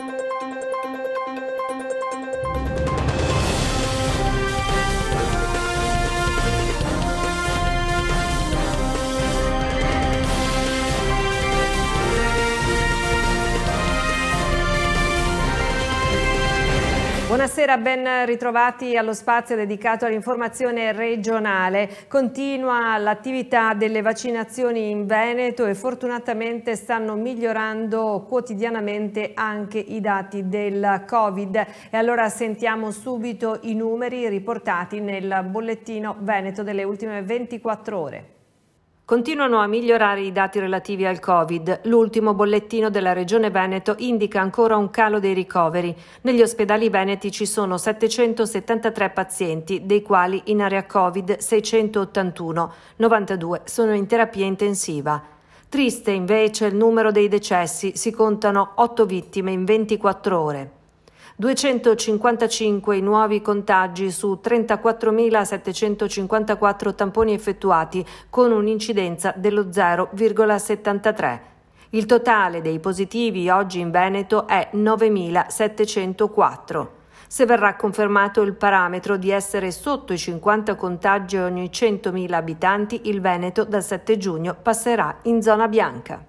Thank you. Buonasera, ben ritrovati allo spazio dedicato all'informazione regionale. Continua l'attività delle vaccinazioni in Veneto e fortunatamente stanno migliorando quotidianamente anche i dati del Covid. E allora sentiamo subito i numeri riportati nel bollettino Veneto delle ultime 24 ore. Continuano a migliorare i dati relativi al Covid. L'ultimo bollettino della Regione Veneto indica ancora un calo dei ricoveri. Negli ospedali veneti ci sono 773 pazienti, dei quali in area Covid 681, 92 sono in terapia intensiva. Triste invece il numero dei decessi, si contano 8 vittime in 24 ore. 255 i nuovi contagi su 34.754 tamponi effettuati, con un'incidenza dello 0,73. Il totale dei positivi oggi in Veneto è 9.704. Se verrà confermato il parametro di essere sotto i 50 contagi ogni 100.000 abitanti, il Veneto dal 7 giugno passerà in zona bianca.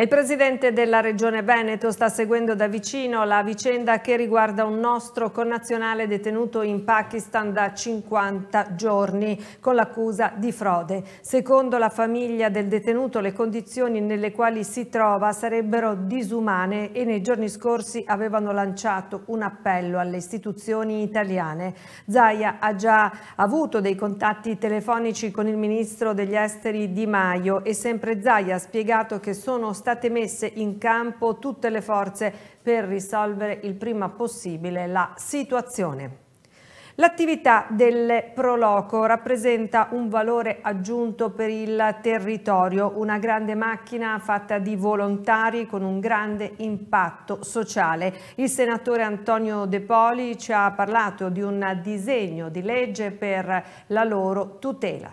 Il presidente della Regione Veneto sta seguendo da vicino la vicenda che riguarda un nostro connazionale detenuto in Pakistan da 50 giorni con l'accusa di frode. Secondo la famiglia del detenuto le condizioni nelle quali si trova sarebbero disumane e nei giorni scorsi avevano lanciato un appello alle istituzioni italiane. Zaia ha già avuto dei contatti telefonici con il ministro degli esteri Di Maio e sempre Zaia ha spiegato che sono stati state messe in campo tutte le forze per risolvere il prima possibile la situazione. L'attività delle Proloco rappresenta un valore aggiunto per il territorio, una grande macchina fatta di volontari con un grande impatto sociale. Il senatore Antonio De Poli ci ha parlato di un disegno di legge per la loro tutela.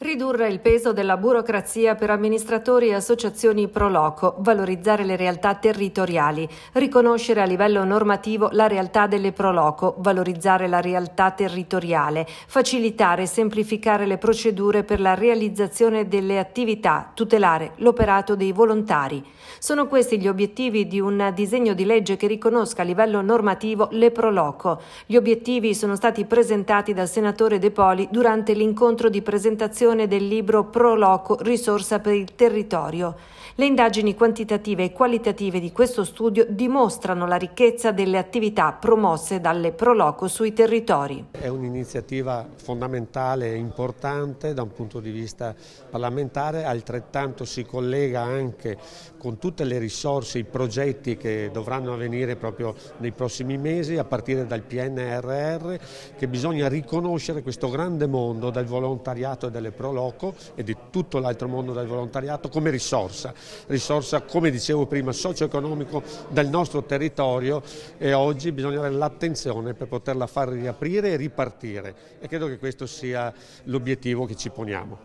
Ridurre il peso della burocrazia per amministratori e associazioni pro loco, valorizzare le realtà territoriali, riconoscere a livello normativo la realtà delle pro loco, valorizzare la realtà territoriale, facilitare e semplificare le procedure per la realizzazione delle attività, tutelare l'operato dei volontari. Sono questi gli obiettivi di un disegno di legge che riconosca a livello normativo le pro loco. Gli obiettivi sono stati presentati dal senatore De Poli durante l'incontro di presentazione pubblicazione del libro Proloco Risorsa per il territorio. Le indagini quantitative e qualitative di questo studio dimostrano la ricchezza delle attività promosse dalle Proloco sui territori. È un'iniziativa fondamentale e importante da un punto di vista parlamentare, altrettanto si collega anche con tutte le risorse, i progetti che dovranno avvenire proprio nei prossimi mesi a partire dal PNRR che bisogna riconoscere questo grande mondo del volontariato e delle Proloco e di tutto l'altro mondo del volontariato come risorsa, risorsa come dicevo prima socio-economico del nostro territorio e oggi bisogna avere l'attenzione per poterla far riaprire e ripartire e credo che questo sia l'obiettivo che ci poniamo.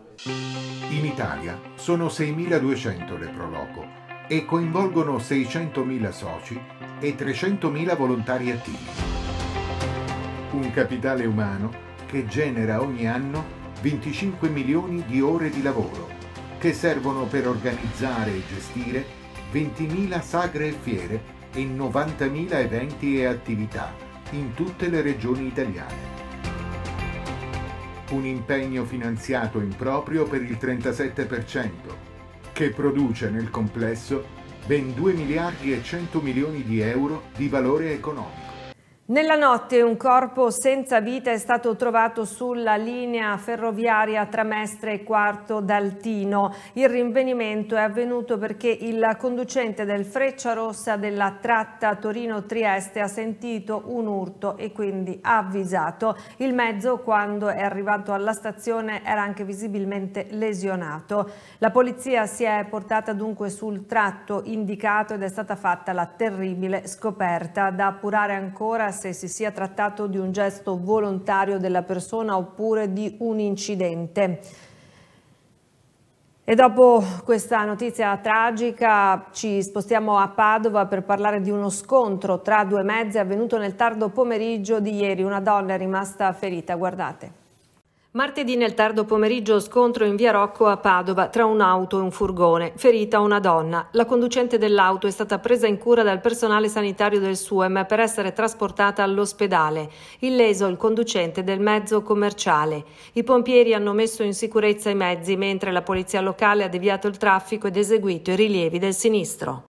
In Italia sono 6.200 le Proloco e coinvolgono 600.000 soci e 300.000 volontari attivi. Un capitale umano che genera ogni anno 25 milioni di ore di lavoro, che servono per organizzare e gestire 20.000 sagre e fiere e 90.000 eventi e attività in tutte le regioni italiane. Un impegno finanziato in proprio per il 37%, che produce nel complesso ben 2 miliardi e 100 milioni di euro di valore economico. Nella notte un corpo senza vita è stato trovato sulla linea ferroviaria tra Mestre e Quarto d'Altino. Il rinvenimento è avvenuto perché il conducente del Freccia Rossa della tratta Torino-Trieste ha sentito un urto e quindi ha avvisato. Il mezzo quando è arrivato alla stazione era anche visibilmente lesionato. La polizia si è portata dunque sul tratto indicato ed è stata fatta la terribile scoperta da appurare ancora se si sia trattato di un gesto volontario della persona oppure di un incidente. E dopo questa notizia tragica ci spostiamo a Padova per parlare di uno scontro tra due mezzi avvenuto nel tardo pomeriggio di ieri. Una donna è rimasta ferita, guardate. Martedì nel tardo pomeriggio scontro in via Rocco a Padova tra un'auto e un furgone, ferita una donna. La conducente dell'auto è stata presa in cura dal personale sanitario del SUEM per essere trasportata all'ospedale. Illeso il conducente del mezzo commerciale. I pompieri hanno messo in sicurezza i mezzi mentre la polizia locale ha deviato il traffico ed eseguito i rilievi del sinistro.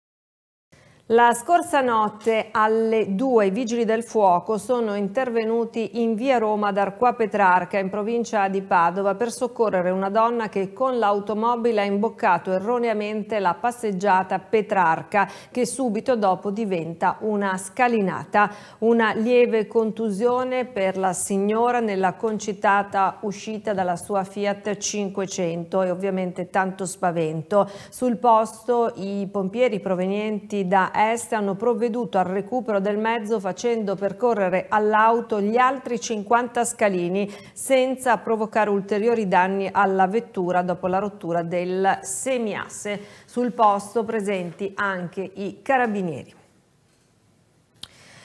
La scorsa notte alle 2 i vigili del fuoco sono intervenuti in via Roma ad Arqua Petrarca in provincia di Padova per soccorrere una donna che con l'automobile ha imboccato erroneamente la passeggiata Petrarca che subito dopo diventa una scalinata. Una lieve contusione per la signora nella concitata uscita dalla sua Fiat 500 e ovviamente tanto spavento. Sul posto i pompieri provenienti da Est hanno provveduto al recupero del mezzo facendo percorrere all'auto gli altri 50 scalini senza provocare ulteriori danni alla vettura dopo la rottura del semiasse. Sul posto presenti anche i carabinieri.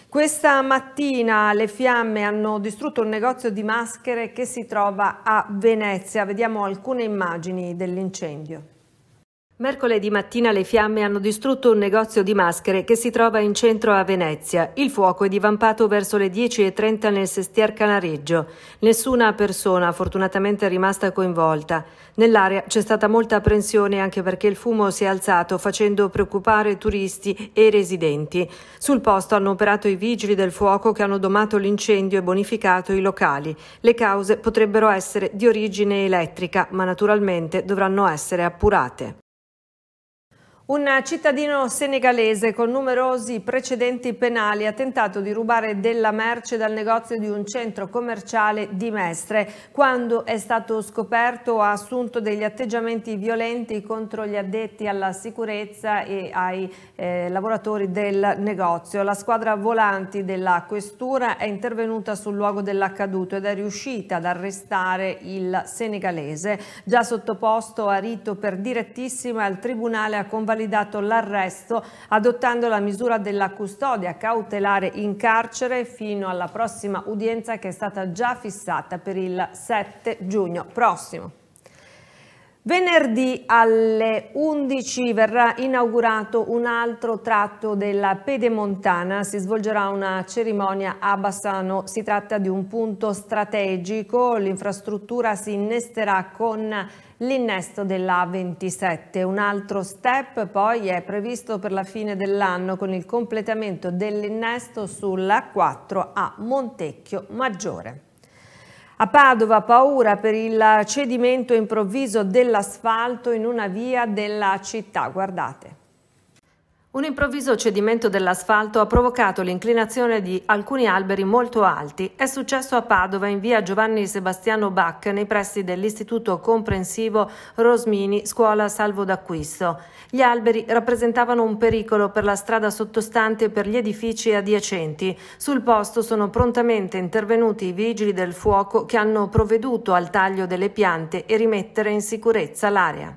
Questa mattina le fiamme hanno distrutto un negozio di maschere che si trova a Venezia. Vediamo alcune immagini dell'incendio. Mercoledì mattina le fiamme hanno distrutto un negozio di maschere che si trova in centro a Venezia. Il fuoco è divampato verso le 10.30 nel sestier Canareggio. Nessuna persona fortunatamente è rimasta coinvolta. Nell'area c'è stata molta apprensione anche perché il fumo si è alzato facendo preoccupare turisti e residenti. Sul posto hanno operato i vigili del fuoco che hanno domato l'incendio e bonificato i locali. Le cause potrebbero essere di origine elettrica ma naturalmente dovranno essere appurate. Un cittadino senegalese con numerosi precedenti penali ha tentato di rubare della merce dal negozio di un centro commerciale di Mestre quando è stato scoperto ha assunto degli atteggiamenti violenti contro gli addetti alla sicurezza e ai eh, lavoratori del negozio. La squadra volanti della questura è intervenuta sul luogo dell'accaduto ed è riuscita ad arrestare il senegalese già sottoposto a rito per direttissima al tribunale a convalidare validato l'arresto adottando la misura della custodia cautelare in carcere fino alla prossima udienza che è stata già fissata per il 7 giugno prossimo. Venerdì alle 11 verrà inaugurato un altro tratto della Pedemontana, si svolgerà una cerimonia a Bassano, si tratta di un punto strategico, l'infrastruttura si innesterà con l'innesto della 27. Un altro step poi è previsto per la fine dell'anno con il completamento dell'innesto sulla 4 a Montecchio Maggiore. A Padova paura per il cedimento improvviso dell'asfalto in una via della città, guardate. Un improvviso cedimento dell'asfalto ha provocato l'inclinazione di alcuni alberi molto alti. È successo a Padova in via Giovanni Sebastiano Bach nei pressi dell'Istituto Comprensivo Rosmini Scuola Salvo d'Acquisto. Gli alberi rappresentavano un pericolo per la strada sottostante e per gli edifici adiacenti. Sul posto sono prontamente intervenuti i vigili del fuoco che hanno provveduto al taglio delle piante e rimettere in sicurezza l'area.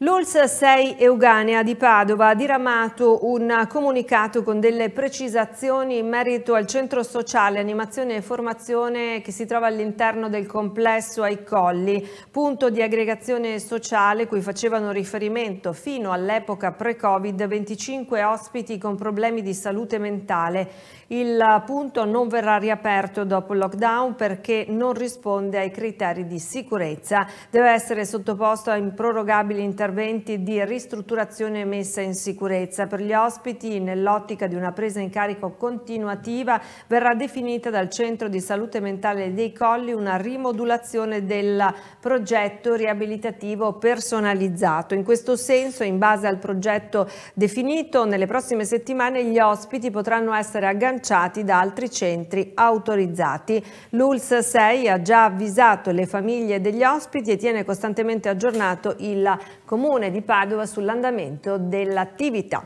L'Uls 6 Euganea di Padova ha diramato un comunicato con delle precisazioni in merito al centro sociale, animazione e formazione che si trova all'interno del complesso ai Colli, punto di aggregazione sociale cui facevano riferimento fino all'epoca pre-Covid 25 ospiti con problemi di salute mentale. Il punto non verrà riaperto dopo il lockdown perché non risponde ai criteri di sicurezza. Deve essere sottoposto a improrogabili interventi interventi di ristrutturazione e messa in sicurezza. Per gli ospiti, nell'ottica di una presa in carico continuativa, verrà definita dal Centro di Salute Mentale dei Colli una rimodulazione del progetto riabilitativo personalizzato. In questo senso, in base al progetto definito, nelle prossime settimane gli ospiti potranno essere agganciati da altri centri autorizzati. L'ULS 6 ha già avvisato le famiglie degli ospiti e tiene costantemente aggiornato il Comune di Padova sull'andamento dell'attività.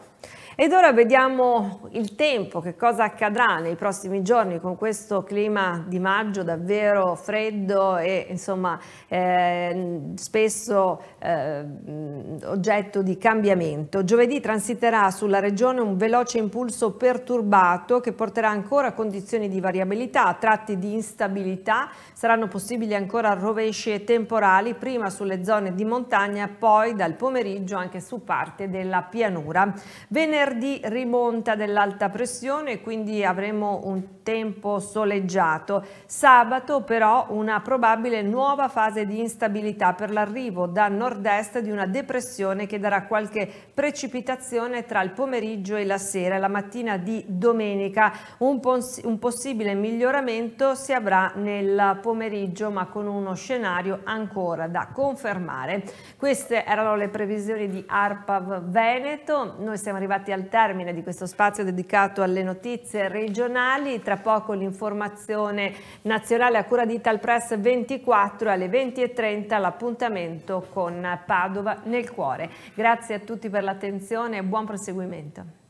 Ed ora vediamo il tempo, che cosa accadrà nei prossimi giorni con questo clima di maggio davvero freddo e insomma eh, spesso eh, oggetto di cambiamento. Giovedì transiterà sulla regione un veloce impulso perturbato che porterà ancora a condizioni di variabilità, tratti di instabilità, saranno possibili ancora rovesci temporali prima sulle zone di montagna, poi dal pomeriggio anche su parte della pianura. Venerdì venerdì rimonta dell'alta pressione, quindi avremo un tempo soleggiato. Sabato però una probabile nuova fase di instabilità per l'arrivo da nord-est di una depressione che darà qualche precipitazione tra il pomeriggio e la sera. La mattina di domenica un, poss un possibile miglioramento si avrà nel pomeriggio ma con uno scenario ancora da confermare. Queste erano le previsioni di ARPAV Veneto. Noi siamo arrivati arrivati al termine di questo spazio dedicato alle notizie regionali. Tra poco l'informazione nazionale a cura di Talpress 24 alle 20.30 l'appuntamento con Padova nel cuore. Grazie a tutti per l'attenzione e buon proseguimento.